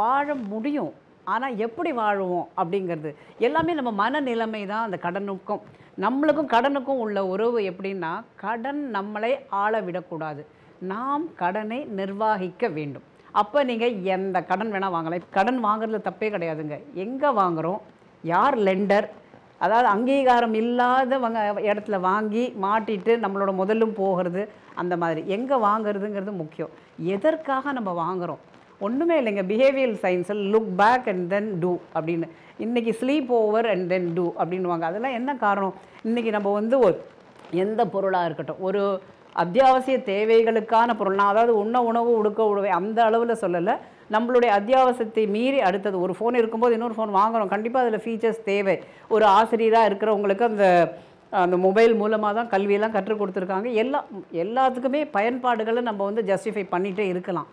வாழ முடியும் ஆனால் எப்படி வாழுவோம் அப்படிங்கிறது எல்லாமே நம்ம மனநிலைமை தான் அந்த கடனுக்கும் நம்மளுக்கும் கடனுக்கும் உள்ள உறவு எப்படின்னா கடன் நம்மளை ஆள விடக்கூடாது நாம் கடனை நிர்வாகிக்க வேண்டும் அப்போ நீங்கள் எந்த கடன் வேணால் வாங்கலாம் கடன் வாங்குறது தப்பே கிடையாதுங்க எங்கே வாங்குகிறோம் யார் லெண்டர் அதாவது அங்கீகாரம் இல்லாத வங்க இடத்துல வாங்கி மாட்டிட்டு நம்மளோட முதலும் போகிறது அந்த மாதிரி எங்கே வாங்குறதுங்கிறது முக்கியம் எதற்காக நம்ம வாங்குகிறோம் ஒன்றுமே இல்லைங்க பிஹேவியல் சயின்ஸில் look back and then do அப்படின்னு இன்றைக்கி sleep over and then do அப்படின்வாங்க அதெல்லாம் என்ன காரணம் இன்றைக்கி நம்ம வந்து ஒரு எந்த பொருளாக இருக்கட்டும் ஒரு அத்தியாவசிய தேவைகளுக்கான பொருள் அதாவது உண்ண உணவு உடுக்க உடவை அந்த அளவில் சொல்லலை நம்மளுடைய அத்தியாவசியத்தை மீறி அடுத்தது ஒரு ஃபோன் இருக்கும்போது இன்னொரு ஃபோன் வாங்குகிறோம் கண்டிப்பாக அதில் ஃபீச்சர்ஸ் தேவை ஒரு ஆசிரியராக இருக்கிறவங்களுக்கு அந்த அந்த மொபைல் மூலமாக தான் கல்வியெல்லாம் கற்றுக் கொடுத்துருக்காங்க எல்லா எல்லாத்துக்குமே பயன்பாடுகளை நம்ம வந்து ஜஸ்டிஃபை பண்ணிகிட்டே இருக்கலாம்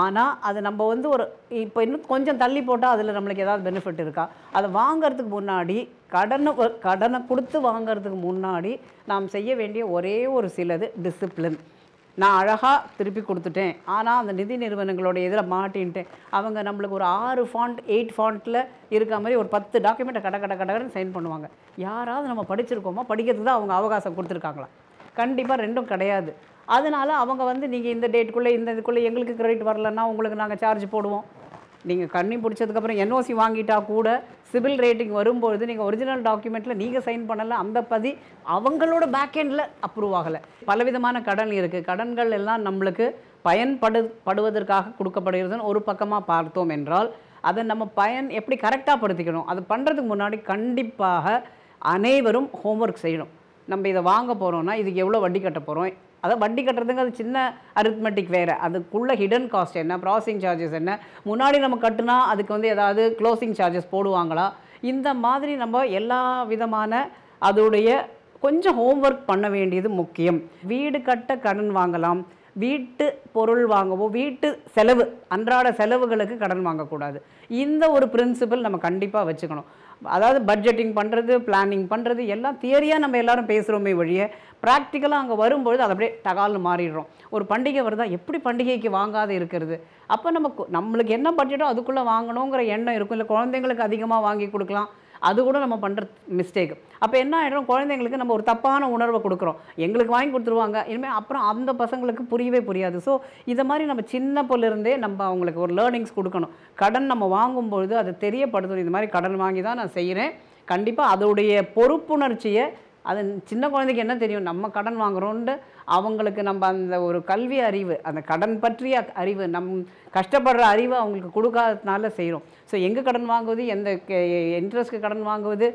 ஆனால் அது நம்ம வந்து ஒரு இப்போ இன்னும் கொஞ்சம் தள்ளி போட்டால் அதில் நம்மளுக்கு ஏதாவது பெனிஃபிட் இருக்கா அதை வாங்கிறதுக்கு முன்னாடி கடனை கடனை கொடுத்து வாங்கிறதுக்கு முன்னாடி நாம் செய்ய வேண்டிய ஒரே ஒரு சிலது டிசிப்ளின் நான் அழகாக திருப்பி கொடுத்துட்டேன் ஆனால் அந்த நிதி நிறுவனங்களோட இதில் மாட்டின்ட்டேன் அவங்க நம்மளுக்கு ஒரு ஆறு ஃபாண்ட் எயிட் ஃபாண்ட்டில் இருக்க மாதிரி ஒரு பத்து டாக்குமெண்ட்டை கடை கடை கடைன்னு சைன் பண்ணுவாங்க யாராவது நம்ம படிச்சிருக்கோமோ படிக்கிறதுக்கு தான் அவங்க அவகாசம் கொடுத்துருக்காங்களா கண்டிப்பாக ரெண்டும் கிடையாது அதனால் அவங்க வந்து நீங்கள் இந்த டேட்டுக்குள்ளே இந்த இதுக்குள்ளே எங்களுக்கு கிரெடிட் வரலன்னா உங்களுக்கு நாங்கள் சார்ஜ் போடுவோம் நீங்கள் கண்ணி பிடிச்சதுக்கப்புறம் என்ஓசி வாங்கிட்டால் கூட சிவில் ரேட்டிங் வரும்பொழுது நீங்கள் ஒரிஜினல் டாக்குமெண்ட்டில் நீங்கள் சைன் பண்ணலை அந்த பதி அவங்களோட பேக்கெண்டில் அப்ரூவ் ஆகலை பலவிதமான கடன் இருக்குது கடன்கள் எல்லாம் நம்மளுக்கு பயன்படு படுவதற்காக கொடுக்கப்படுகிறதுன்னு ஒரு பக்கமாக பார்த்தோம் என்றால் அதை நம்ம பயன் எப்படி கரெக்டாக படுத்திக்கணும் அதை பண்ணுறதுக்கு முன்னாடி கண்டிப்பாக அனைவரும் ஹோம்ஒர்க் செய்யணும் நம்ம இதை வாங்க போகிறோம்னா இதுக்கு எவ்வளோ வட்டி கட்ட போகிறோம் அதை வட்டி கட்டுறதுங்க அது சின்ன அரித்மெட்டிக் வேறு அதுக்குள்ளே ஹிடன் காஸ்ட் என்ன ப்ராசஸிங் சார்ஜஸ் என்ன முன்னாடி நம்ம கட்டுனா அதுக்கு வந்து ஏதாவது க்ளோசிங் சார்ஜஸ் போடுவாங்களா இந்த மாதிரி நம்ம எல்லா விதமான அதோடைய கொஞ்சம் ஹோம்ஒர்க் பண்ண வேண்டியது முக்கியம் வீடு கட்ட கடன் வாங்கலாம் வீட்டு பொருள் வாங்கவோ வீட்டு செலவு அன்றாட செலவுகளுக்கு கடன் வாங்கக்கூடாது இந்த ஒரு பிரின்சிபல் நம்ம கண்டிப்பாக வச்சுக்கணும் அதாவது பட்ஜெட்டிங் பண்ணுறது பிளானிங் பண்ணுறது எல்லாம் தியரியாக நம்ம எல்லாரும் பேசுகிறோமே வழிய ப்ராக்டிக்கலாக அங்கே வரும்பொழுது அதை அப்படியே தகால் மாறிடுறோம் ஒரு பண்டிகை வருதா எப்படி பண்டிகைக்கு வாங்காத இருக்கிறது அப்போ நம்ம நம்மளுக்கு என்ன பட்ஜெட்டோ அதுக்குள்ளே வாங்கணுங்கிற எண்ணம் இருக்கும் இல்லை குழந்தைங்களுக்கு அதிகமாக வாங்கி கொடுக்கலாம் அது கூட நம்ம பண்ணுற மிஸ்டேக் அப்போ என்ன ஆகிடும் குழந்தைங்களுக்கு நம்ம ஒரு தப்பான உணர்வை கொடுக்குறோம் எங்களுக்கு வாங்கி கொடுத்துருவாங்க இனிமேல் அப்புறம் அந்த பசங்களுக்கு புரியவே புரியாது ஸோ இதை மாதிரி நம்ம சின்ன பொருளிருந்தே நம்ம அவங்களுக்கு ஒரு லேர்னிங்ஸ் கொடுக்கணும் கடன் நம்ம வாங்கும்பொழுது அதை தெரியப்படுத்தணும் இது மாதிரி கடன் வாங்கி தான் நான் செய்கிறேன் கண்டிப்பாக அதோடைய பொறுப்புணர்ச்சியை அது சின்ன குழந்தைக்கு என்ன தெரியும் நம்ம கடன் வாங்குகிறோன்ட்டு அவங்களுக்கு நம்ம அந்த ஒரு கல்வி அறிவு அந்த கடன் பற்றிய அறிவு நம் கஷ்டப்படுற அறிவு அவங்களுக்கு கொடுக்காததுனால செய்கிறோம் ஸோ எங்கே கடன் வாங்குவது எந்த இன்ட்ரெஸ்ட்க்கு கடன் வாங்குவது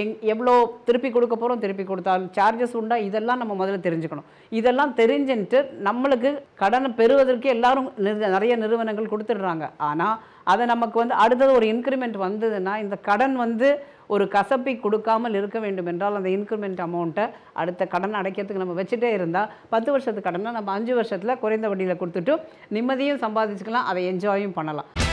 எங் எவ்வளோ திருப்பி கொடுக்க போகிறோம் திருப்பி கொடுத்தாலும் சார்ஜஸ் உண்டா இதெல்லாம் நம்ம முதல்ல தெரிஞ்சுக்கணும் இதெல்லாம் தெரிஞ்சுட்டு நம்மளுக்கு கடனை பெறுவதற்கு எல்லாரும் நிறைய நிறுவனங்கள் கொடுத்துடுறாங்க ஆனால் அதை நமக்கு வந்து அடுத்தது ஒரு இன்க்ரிமெண்ட் வந்ததுன்னா இந்த கடன் வந்து ஒரு கசப்பி கொடுக்காமல் இருக்க வேண்டும் என்றால் அந்த இன்க்ரிமெண்ட் அமௌண்ட்டை அடுத்த கடன் அடைக்கிறதுக்கு நம்ம வச்சுட்டே இருந்தால் பத்து வருஷத்து கடனை நம்ம அஞ்சு வருஷத்தில் குறைந்த வட்டியில் கொடுத்துட்டு நிம்மதியும் சம்பாதிச்சுக்கலாம் அதை என்ஜாயும் பண்ணலாம்